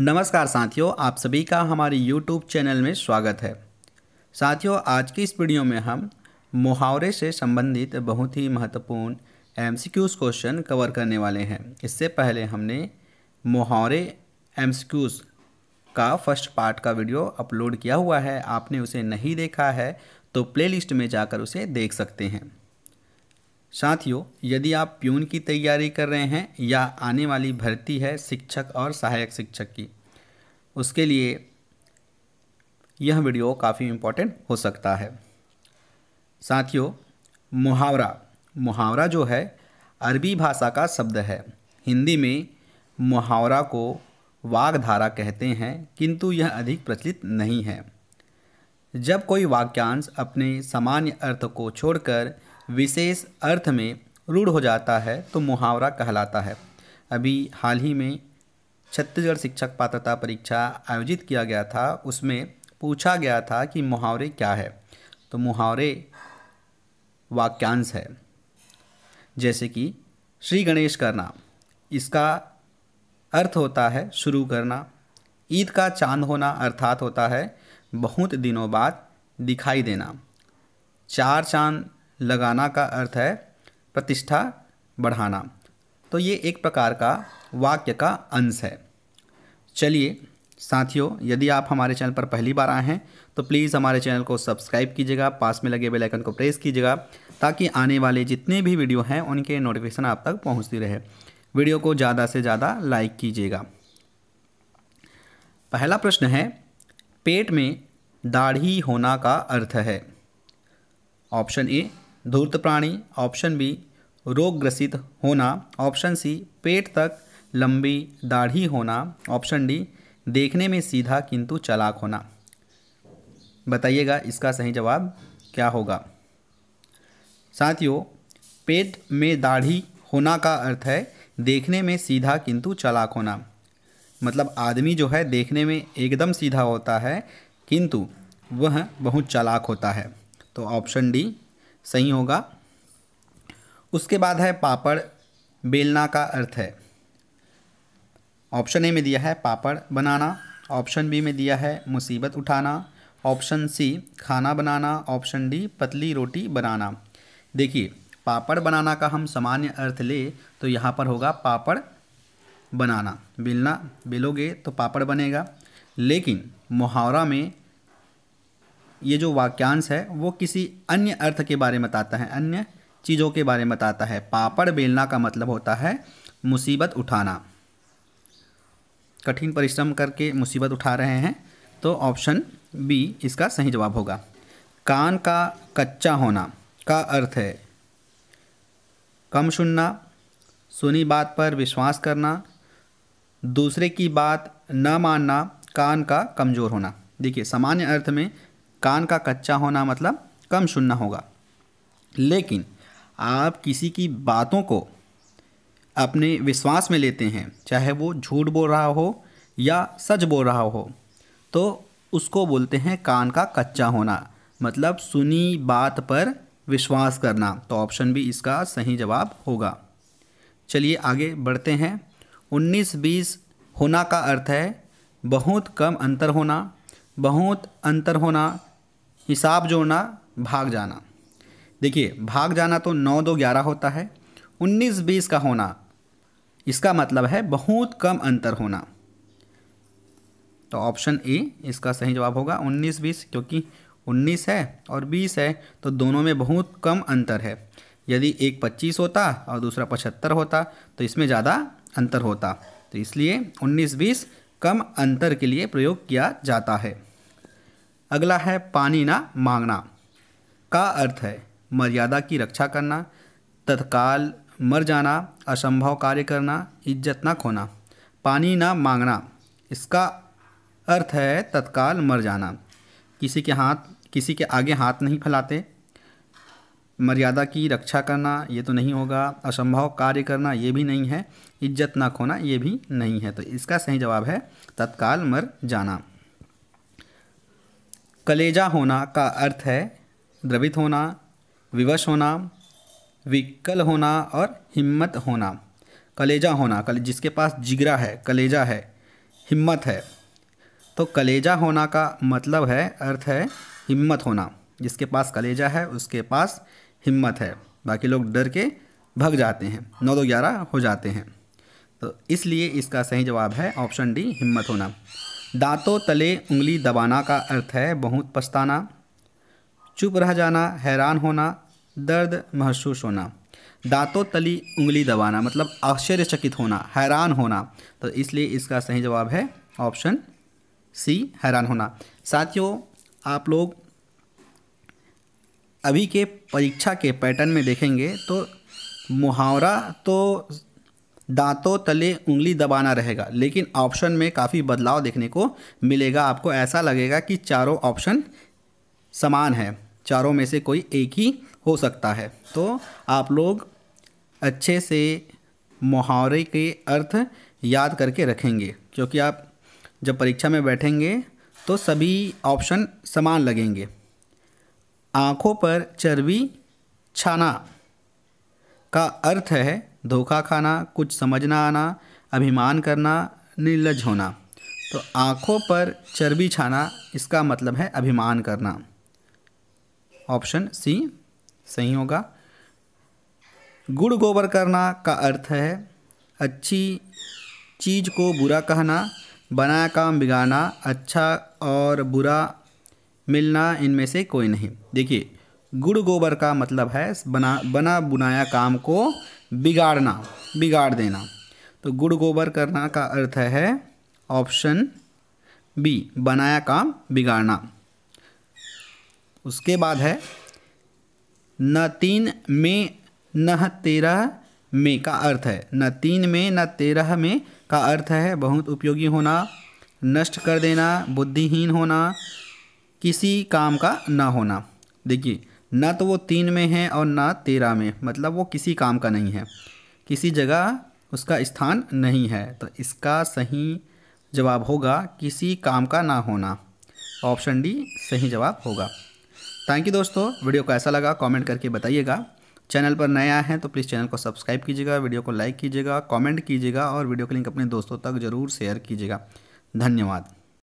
नमस्कार साथियों आप सभी का हमारे YouTube चैनल में स्वागत है साथियों आज की इस वीडियो में हम मुहावरे से संबंधित बहुत ही महत्वपूर्ण एम क्वेश्चन कवर करने वाले हैं इससे पहले हमने मुहावरे एम का फर्स्ट पार्ट का वीडियो अपलोड किया हुआ है आपने उसे नहीं देखा है तो प्लेलिस्ट में जाकर उसे देख सकते हैं साथियों यदि आप प्यून की तैयारी कर रहे हैं या आने वाली भर्ती है शिक्षक और सहायक शिक्षक की उसके लिए यह वीडियो काफ़ी इम्पोर्टेंट हो सकता है साथियों मुहावरा मुहावरा जो है अरबी भाषा का शब्द है हिंदी में मुहावरा को वागधारा कहते हैं किंतु यह अधिक प्रचलित नहीं है जब कोई वाक्यांश अपने सामान्य अर्थ को छोड़कर विशेष अर्थ में रूढ़ हो जाता है तो मुहावरा कहलाता है अभी हाल ही में छत्तीसगढ़ शिक्षक पात्रता परीक्षा आयोजित किया गया था उसमें पूछा गया था कि मुहावरे क्या है तो मुहावरे वाक्यांश है जैसे कि श्री गणेश करना इसका अर्थ होता है शुरू करना ईद का चांद होना अर्थात होता है बहुत दिनों बाद दिखाई देना चार चांद लगाना का अर्थ है प्रतिष्ठा बढ़ाना तो ये एक प्रकार का वाक्य का अंश है चलिए साथियों यदि आप हमारे चैनल पर पहली बार आए हैं तो प्लीज़ हमारे चैनल को सब्सक्राइब कीजिएगा पास में लगे बेल आइकन को प्रेस कीजिएगा ताकि आने वाले जितने भी वीडियो हैं उनके नोटिफिकेशन आप तक पहुंचती रहे वीडियो को ज़्यादा से ज़्यादा लाइक कीजिएगा पहला प्रश्न है पेट में दाढ़ी होना का अर्थ है ऑप्शन ए धूर्त प्राणी ऑप्शन बी रोगग्रसित होना ऑप्शन सी पेट तक लंबी दाढ़ी होना ऑप्शन डी देखने में सीधा किंतु चलाक होना बताइएगा इसका सही जवाब क्या होगा साथियों पेट में दाढ़ी होना का अर्थ है देखने में सीधा किंतु चलाक होना मतलब आदमी जो है देखने में एकदम सीधा होता है किंतु वह बहुत चलाक होता है तो ऑप्शन डी सही होगा उसके बाद है पापड़ बेलना का अर्थ है ऑप्शन ए में दिया है पापड़ बनाना ऑप्शन बी में दिया है मुसीबत उठाना ऑप्शन सी खाना बनाना ऑप्शन डी पतली रोटी बनाना देखिए पापड़ बनाना का हम सामान्य अर्थ ले तो यहाँ पर होगा पापड़ बनाना बेलना बेलोगे तो पापड़ बनेगा लेकिन मुहावरा में ये जो वाक्यांश है वो किसी अन्य अर्थ के बारे में बताता है अन्य चीज़ों के बारे में बताता है पापड़ बेलना का मतलब होता है मुसीबत उठाना कठिन परिश्रम करके मुसीबत उठा रहे हैं तो ऑप्शन बी इसका सही जवाब होगा कान का कच्चा होना का अर्थ है कम सुनना सुनी बात पर विश्वास करना दूसरे की बात न मानना कान का कमज़ोर होना देखिए सामान्य अर्थ में कान का कच्चा होना मतलब कम सुनना होगा लेकिन आप किसी की बातों को अपने विश्वास में लेते हैं चाहे वो झूठ बोल रहा हो या सच बोल रहा हो तो उसको बोलते हैं कान का कच्चा होना मतलब सुनी बात पर विश्वास करना तो ऑप्शन भी इसका सही जवाब होगा चलिए आगे बढ़ते हैं 19-20 होना का अर्थ है बहुत कम अंतर होना बहुत अंतर होना हिसाब जोड़ना भाग जाना देखिए भाग जाना तो नौ दो ग्यारह होता है उन्नीस बीस का होना इसका मतलब है बहुत कम अंतर होना तो ऑप्शन ए इसका सही जवाब होगा उन्नीस बीस क्योंकि उन्नीस है और बीस है तो दोनों में बहुत कम अंतर है यदि एक पच्चीस होता और दूसरा पचहत्तर होता तो इसमें ज़्यादा अंतर होता तो इसलिए उन्नीस बीस कम अंतर के लिए प्रयोग किया जाता है अगला है पानी ना मांगना का अर्थ है मर्यादा की रक्षा करना तत्काल मर जाना असंभव कार्य करना इज्जत ना खोना पानी ना मांगना इसका अर्थ है तत्काल मर जाना किसी के हाथ किसी के आगे हाथ नहीं फैलाते मर्यादा की रक्षा करना ये तो नहीं होगा असंभव कार्य करना ये भी नहीं है इज्जत ना खोना ये भी नहीं है तो इसका सही जवाब है तत्काल मर जाना कलेजा होना का अर्थ है द्रवित होना विवश होना विकल होना और हिम्मत होना कलेजा होना कले जिसके पास जिगरा है कलेजा है हिम्मत है तो कलेजा होना का मतलब है अर्थ है हिम्मत होना जिसके पास कलेजा है उसके पास हिम्मत है बाकी लोग डर के भग जाते हैं नौ दो ग्यारह हो जाते हैं तो इसलिए इसका सही जवाब है ऑप्शन डी हिम्मत होना दांतों तले उंगली दबाना का अर्थ है बहुत पछताना चुप रह जाना हैरान होना दर्द महसूस होना दांतों तली उंगली दबाना मतलब आश्चर्यचकित होना हैरान होना तो इसलिए इसका सही जवाब है ऑप्शन सी हैरान होना साथियों आप लोग अभी के परीक्षा के पैटर्न में देखेंगे तो मुहावरा तो दांतों तले उंगली दबाना रहेगा लेकिन ऑप्शन में काफ़ी बदलाव देखने को मिलेगा आपको ऐसा लगेगा कि चारों ऑप्शन समान है चारों में से कोई एक ही हो सकता है तो आप लोग अच्छे से मुहावरे के अर्थ याद करके रखेंगे क्योंकि आप जब परीक्षा में बैठेंगे तो सभी ऑप्शन समान लगेंगे आँखों पर चर्बी छाना का अर्थ है धोखा खाना कुछ समझना आना अभिमान करना निर्लज होना तो आँखों पर चर्बी छाना इसका मतलब है अभिमान करना ऑप्शन सी सही होगा गुड़ गोबर करना का अर्थ है अच्छी चीज़ को बुरा कहना बनाया काम बिगाड़ना अच्छा और बुरा मिलना इनमें से कोई नहीं देखिए गुड़ गोबर का मतलब है बना बना बुनाया काम को बिगाड़ना बिगाड़ देना तो गुड़ गोबर करना का अर्थ है ऑप्शन बी बनाया काम बिगाड़ना उसके बाद है न तीन में न तेरह में का अर्थ है न तीन में न तेरह में का अर्थ है बहुत उपयोगी होना नष्ट कर देना बुद्धिहीन होना किसी काम का न होना देखिए ना तो वो तीन में है और ना तेरह में मतलब वो किसी काम का नहीं है किसी जगह उसका स्थान नहीं है तो इसका सही जवाब होगा किसी काम का ना होना ऑप्शन डी सही जवाब होगा थैंक यू दोस्तों वीडियो को ऐसा लगा कमेंट करके बताइएगा चैनल पर नए आए हैं तो प्लीज़ चैनल को सब्सक्राइब कीजिएगा वीडियो को लाइक कीजिएगा कमेंट कीजिएगा और वीडियो के लिंक अपने दोस्तों तक ज़रूर शेयर कीजिएगा धन्यवाद